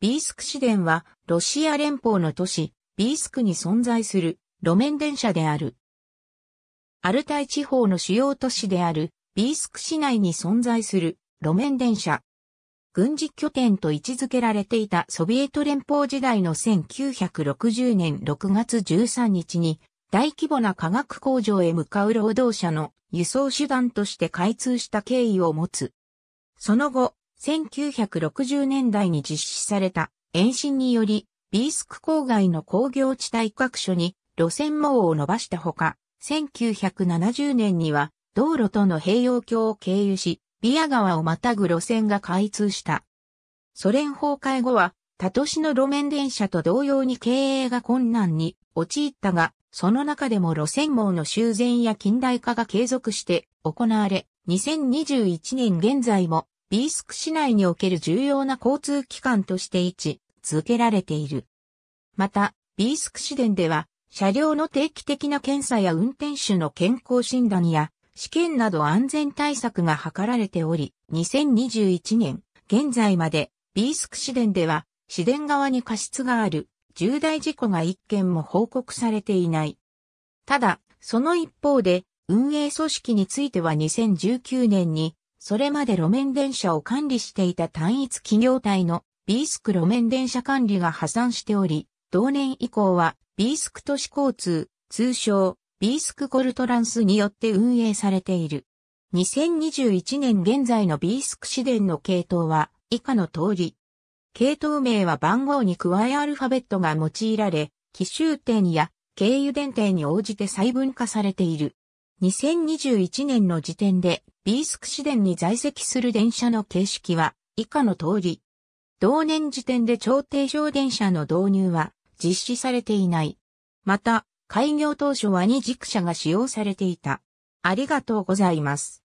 ビースク市電は、ロシア連邦の都市、ビースクに存在する路面電車である。アルタイ地方の主要都市である、ビースク市内に存在する路面電車。軍事拠点と位置づけられていたソビエト連邦時代の1960年6月13日に大規模な化学工場へ向かう労働者の輸送手段として開通した経緯を持つ。その後、1960年代に実施された延伸により、ビースク郊外の工業地帯各所に路線網を伸ばしたほか、1970年には道路との併用橋を経由し、ビア川をまたぐ路線が開通した。ソ連崩壊後は、他都市の路面電車と同様に経営が困難に陥ったが、その中でも路線網の修繕や近代化が継続して行われ、2021年現在もビースク市内における重要な交通機関として位置づけられている。また、ビースク市電では、車両の定期的な検査や運転手の健康診断や、試験など安全対策が図られており、2021年、現在まで、ビースク市電では、市電側に過失がある、重大事故が一件も報告されていない。ただ、その一方で、運営組織については2019年に、それまで路面電車を管理していた単一企業体のビースク路面電車管理が破産しており、同年以降はビースク都市交通、通称ビースクコルトランスによって運営されている。2021年現在のビースク市電の系統は以下の通り。系統名は番号に加えアルファベットが用いられ、奇襲点や経由電停に応じて細分化されている。2021年の時点で、ビースク市電に在籍する電車の形式は、以下の通り。同年時点で超低上電車の導入は、実施されていない。また、開業当初は二軸車が使用されていた。ありがとうございます。